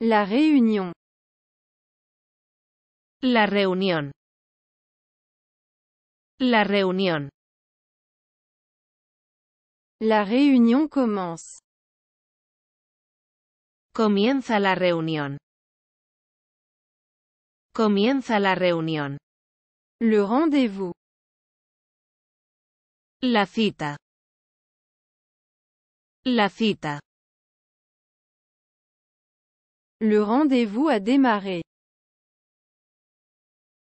La reunión, La reunión. La reunión. La reunión commence. Comienza la reunión. Comienza la reunión. Le rendez-vous. La cita. La cita. Le rendez-vous a démarré.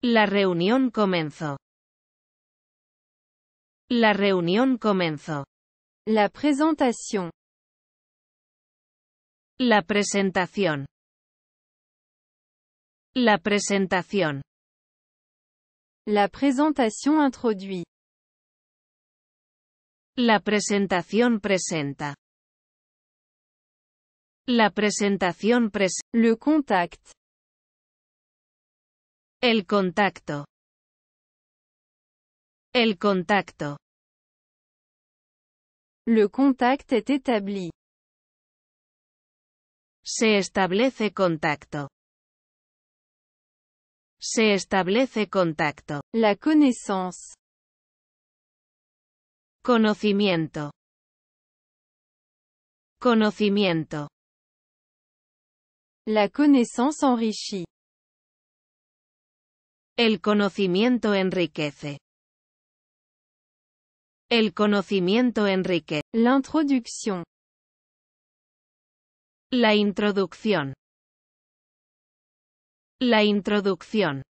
La réunion comenzó. La réunion comenzó. La présentation. La présentation. La présentation. La présentation introduit. La présentation présente. La presentación pres, le contact. El contacto. El contacto. Le contact est établi. Se establece contacto. Se establece contacto. La connaissance. Conocimiento. Conocimiento. La connaissance enrichit. El conocimiento enriquece. El conocimiento enriquece. L'introduction. La introducción. La introducción.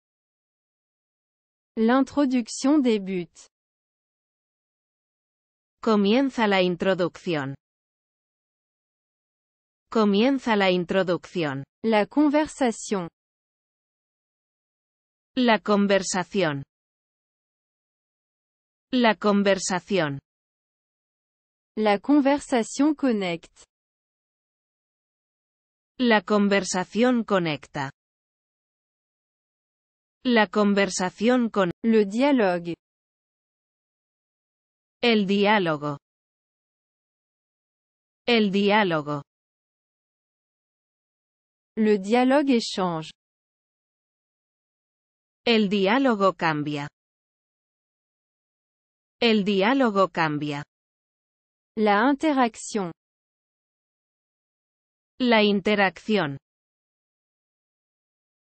L'introduction débute. Comienza la introducción. Comienza la introducción. La conversación. La conversación. La conversación. La conversación connect. La conversación conecta. La conversación con le dialogue. El diálogo. El diálogo. Le dialogue échange. El diálogo cambia. El diálogo cambia. La interacción. La interacción.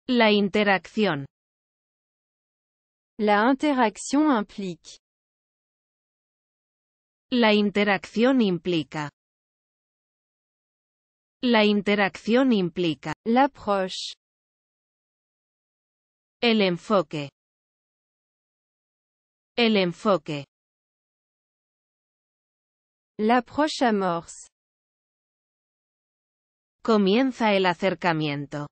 La interacción. La interacción implique. La interacción implica. La interacción implica l'approche, el enfoque, el enfoque, La l'approche amorce, comienza el acercamiento,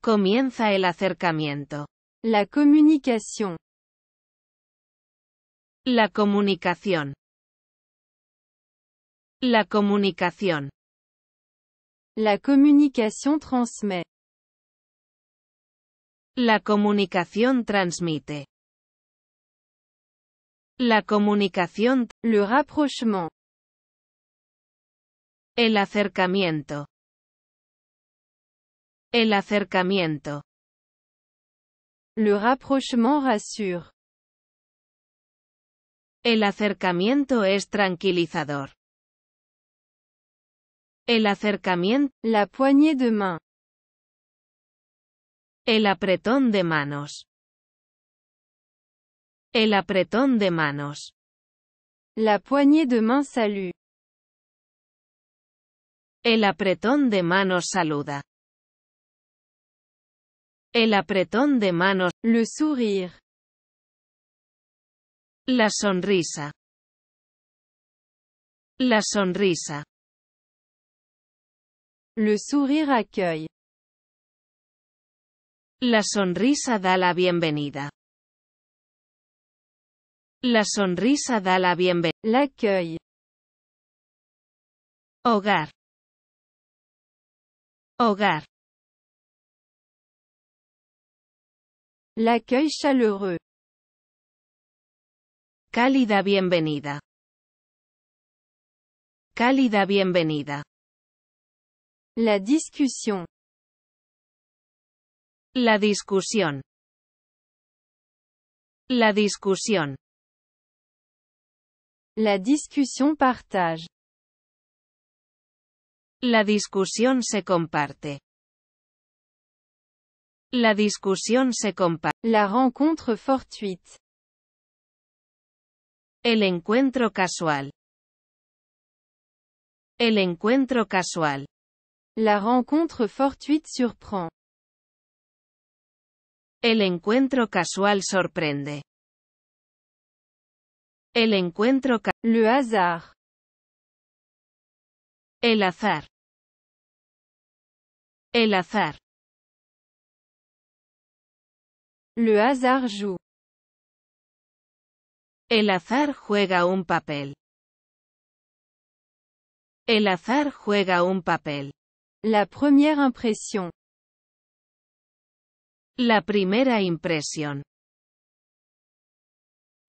comienza el acercamiento, la comunicación la comunicación. La comunicación. La comunicación transmite La comunicación transmite. La comunicación, le rapprochement. El acercamiento. El acercamiento. Le rapprochement rassure. El acercamiento es tranquilizador. El acercamiento, la poignée de main. El apretón de manos. El apretón de manos. La poignée de main salut. El apretón de manos saluda. El apretón de manos, le sourire. La sonrisa. La sonrisa. Le sourire accueille. La sonrisa da la bienvenida. La sonrisa da la bienvenida. L'accueil. Hogar. Hogar. L'accueil chaleureux. Cálida bienvenida. Cálida bienvenida. La discussion. La discusión. La discusión. La discussion partage. La discusión se comparte. La discusión se comparte. La rencontre fortuite. El encuentro casual. El encuentro casual. La rencontre fortuite surprend. El encuentro casual sorprende. El encuentro casual Le hasard. El azar. El azar. Le hasard joue. El azar juega un papel. El azar juega un papel. La première impression. La primera impression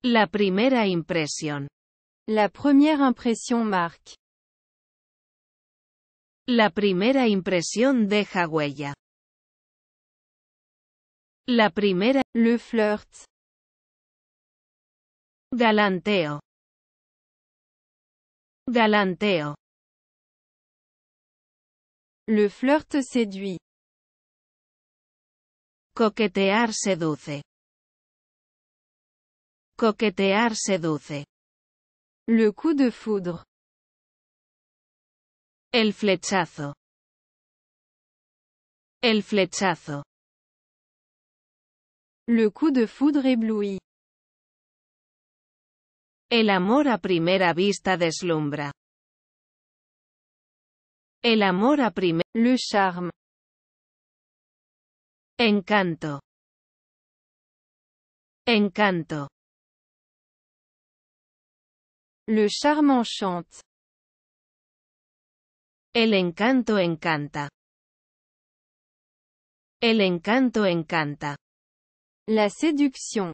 La primera impression. La première impression marque. La primera impresión deja huella. La primera, le flirt. Galanteo. Galanteo. Le flirt séduit. Coquetear seduce. Coquetear seduce. Le coup de foudre. El flechazo. El flechazo. Le coup de foudre éblouit. El amor a primera vista deslumbra. El amor a le charme. Encanto. Encanto. Le charme enchante. El encanto encanta. El encanto encanta. La seducción.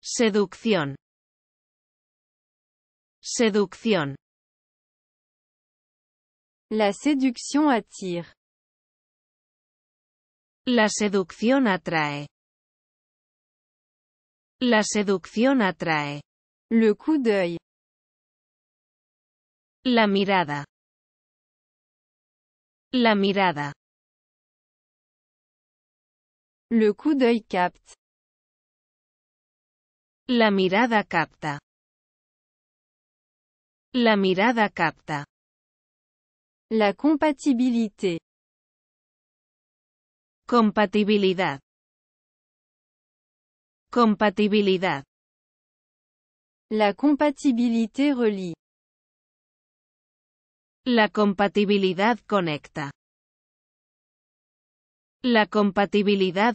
Seducción. Seducción. La séduction attire. La séduction attrae. La séduction attrae. Le coup d'œil. La mirada. La mirada. Le coup d'œil capte. La mirada capta. La mirada capta. La compatibilité. Compatibilidad. Compatibilidad. La compatibilité relie. La compatibilité conecta. La compatibilidad